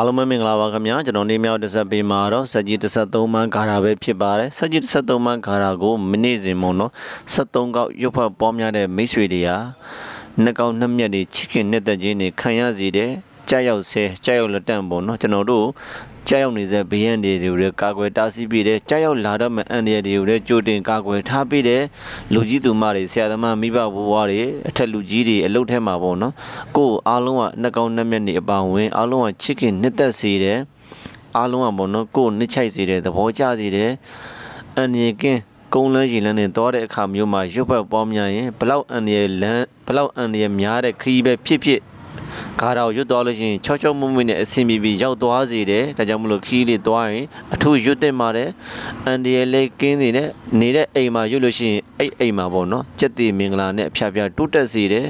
အားလုံးပဲမင်္ဂလာပါခင်ဗျာကျွန်တော်နေမြောက်တစ်ဆက်ပေးမှာတော့စက်ကြီး33မှန်းဂါရာပဲဖြစ်ပါတယ်စက်ကြီး33မှန်းဂါရာကိုမနေ့စဉ်မုံတော့73ကောက်ရုပ်ဖတ်ပေါများတဲ့မိတ်ဆွေတွေဟာနှစ်ကောက်နှစ်မြက်တွေချစ်ခင်နှစ်သက်ခြင်းတွေခံရစေတဲ့ကြောက်ရောက်ဆဲကြောက်ရောက်လက်တန့်ပေါ့နော်ကျွန်တော်တို့ကြောက်ရောက်နေတဲ့ဘေးရန်တွေကိုလည်းကာကွယ်တားဆီးပြီးတယ်ကြောက်ရောက်လာတော့မယ့်အန္တရာယ်တွေကိုလည်းကြိုတင်ကာကွယ်ထားပြီးတယ်လူကြီးသူမတွေဆရာသမားမိဘဘဝတွေအထက်လူကြီးတွေအလုပ်ထဲမှာပေါ့နော်ကိုယ်အားလုံးကနှကောင်းနှမျက်နေအပောင်ဝင်အားလုံးကချစ်ခင်နှစ်သက်စေတယ်အားလုံးကပေါ့နော်ကိုယ်နှစ်ချိုက်စေတယ်သဘောကျစေတယ်အန္တရာယ်ကင်းကုန်းလန်းရေလန်းနဲ့သွားတဲ့အခါမျိုးမှာရွတ်ပတ်ပေါင်းများရင်ဘလောက်အန်ရလန်းဘလောက်အန်ရများတဲ့ခရီးပဲဖြစ်ဖြစ်ဂါရာကိုရွတ်သွားလို့ရှိရင်ချောချောမွမွနဲ့အဆင်ပြေပြေရောက်သွားစေတယ်ဒါကြောင့်မလို့ခီးလေးသွားရင်အထူးရွတ်တင်ပါတယ်အန်ဒီယလေးကင်းနေတဲ့နေတဲ့အိမ်မှာရွတ်လို့ရှိရင်အဲ့အိမ်မှာပေါ့နော်ကျက်တိမင်္ဂလာနဲ့ဖြာဖြာတိုးတက်စေတယ်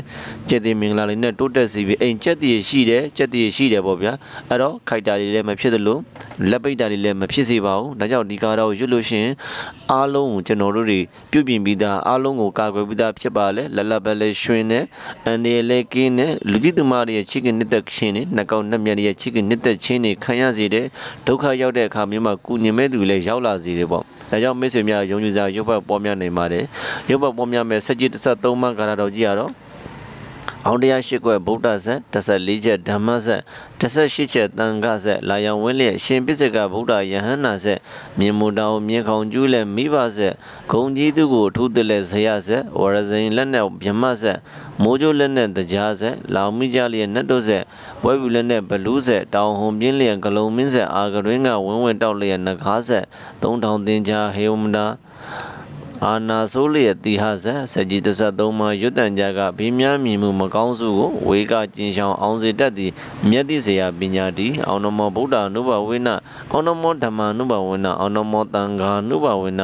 ကျက်တိမင်္ဂလာလေးနဲ့တိုးတက်စေပြီးအိမ်ကျက်တိရှိတယ်ကျက်တိရှိတယ်ပေါ့ဗျာအဲ့တော့ခိုက်တာလေးလည်းမဖြစ်သလိုလက်ပိတ်တာလေးလည်းမဖြစ်စေပါဘူးဒါကြောင့်ဒီဂါရာကိုရွတ်လို့ရှိရင် အားလုံးကိုကျွန်တော်တို့တွေပြုပြင်ပြီးသားအားလုံးကိုကာကွယ်ပြီးသားဖြစ်ပါလေလလဘလည်းရှင်နဲ့အန်ဒီယလေးကင်းနဲ့လူကြီးသူမတွေရဲ့ချစ်ခင်နှစ်သက်ခြင်းနဲ့နှကောင်နှက်မြတ်ရဲ့ချစ်ခင်နှစ်သက်ခြင်းနဲ့ခံရစေတဲ့ဒုက္ခရောက်တဲ့အခါမျိုးမှာကုညင်မဲ့သူလည်းရောက်လာစေတယ်ပေါ့။ဒါကြောင့်မိတ်ဆွေများယုံကြည်စွာရုပ်ဘတ်ပေါ်များနေပါတယ်။ရုပ်ဘတ်ပေါ်များမဲ့ဆက်ကြီးတစ်ဆက်သုံးမှကာရတော်ကြီးရတော့အောင်းတရားရှိခွက်ဗုဒ္ဓဆက်14ချက်ဓမ္မဆက်18ချက်တန်ခဆက်လာယောင်ဝင်းလျက်ရှင်ပိစကဗုဒ္ဓယဟန္နာဆက်မြင်မတော်မြင်ခေါင်ကျူးလက်မိဘဆက်ဂုံကြီးသူကိုထုတလဲဇယဆက်ဝရဇိန်လက်နဲ့မြမဆက်မိုးကျိုးလက်နဲ့တကြားဆက်လောင်မိကြလျက်နှတ်တို့ဆက်ပွဲပြူလက်နဲ့ဘလူးဆက်တောင်ဟုံပြင်းလျက်ဂလုံးမင်းဆက်အာကရင်းကဝင်းဝင်တောက်လျက်နှကားဆက်သုံးထောင်တင်ချာဟေဝမနာအာနာဆိုးလျက်တိဟဇံစကြီး33မှာရွတ်တန်ကြကဘင်းများမြင်မှုမကောင်းစုကိုဝေကကျင်ဆောင်အောင်စေတတ်သည်မြတ်တိစေယပညာတိအောင်နမောဗုဒ္ဓနုဘဝိနအောင်နမောဓမ္မနုဘဝိနအောင်နမောတန်ခါနုဘဝိန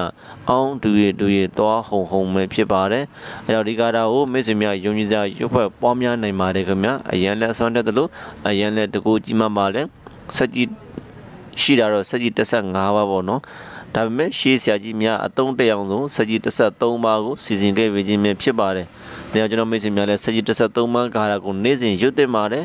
အောင်တူရတူရသွားဟုံဟုံပဲဖြစ်ပါတယ်အဲတော့ဒီကာတာကိုမိတ်ဆွေများယုံကြည်ကြရွတ်ဖက်ပွားများနိုင်ပါတယ်ခင်ဗျာအရန်လက်ဆွမ်းတတ်တယ်လို့အရန်လက်တကူကြီးမှပါတယ်စကြီးရှိတာတော့စကြီး35ပါပေါ့နော်ဒါပေမဲ့ရှေးဆရာကြီးများအတုံးတက်အောင်ဆုံးစကြီး33ပါးကိုစီစဉ်ခဲ့ပေးခြင်းဖြစ်ပါတယ်။ဒါကြောင့်ကျွန်တော်မိတ်ဆွေများလည်းစကြီး33ပါးဂါရာကိုနေ့စဉ်ရွတ်တင်ပါတယ်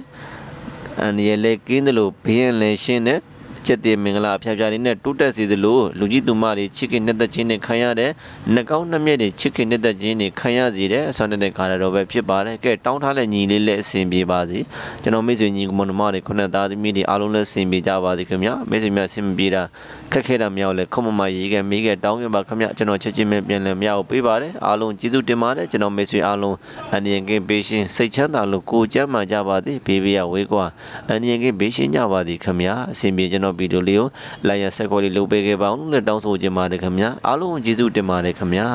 ။အန်ရလေကင်းတယ်လို့ဘေးရန်လည်းရှင်းတယ်ချက်တွေမင်္ဂလာဖျားဖျားလေးနဲ့တိုးတက်စေသလိုလူကြီးသူမတွေချစ်ခင်နှစ်သက်ခြင်းနဲ့ခံရတဲ့နှကောင်းနှမျက်တွေချစ်ခင်နှစ်သက်ခြင်းနဲ့ခံရစေတဲ့အစွမ်းတဲ့ကာရတော်ပဲဖြစ်ပါတယ်ကဲတောင်းထားတဲ့ညီလေးလည်းအဆင်ပြေပါစေကျွန်တော်မိတ်ဆွေညီကောင်မတွေခုနှစ်သားသမီးတွေအားလုံးလည်းအဆင်ပြေကြပါစေခင်ဗျာမိတ်ဆွေများအဆင်ပြေတာခက်ခဲတာမြောက်လည်းခုမမရေးခဲ့မေးခဲ့တောင်းခဲ့ပါခင်ဗျာကျွန်တော်ချက်ချင်းပဲပြန်လည်မြောက်ပေးပါတယ်အားလုံးကျေးဇူးတင်ပါတယ်ကျွန်တော်မိတ်ဆွေအားလုံးအန်ရန်ကင်းပေးရှင်စိတ်ချမ်းသာလို့ကိုယ်ကျမ်းမာကြပါသည်ဘေးဘေးရဝေးကွာအန်ရန်ကင်းပေးရှင်ကြပါသည်ခင်ဗျာအဆင်ပြေကျွန်တော်ဗီဒီယိုလေးကိုလိုက်ရဆက်ကောလေးလုပ်ပေးခဲ့ပါအောင်လို့တောင်းဆိုချင်ပါတယ်ခင်ဗျာအားလုံးကျေးဇူးတင်ပါတယ်ခင်ဗျာ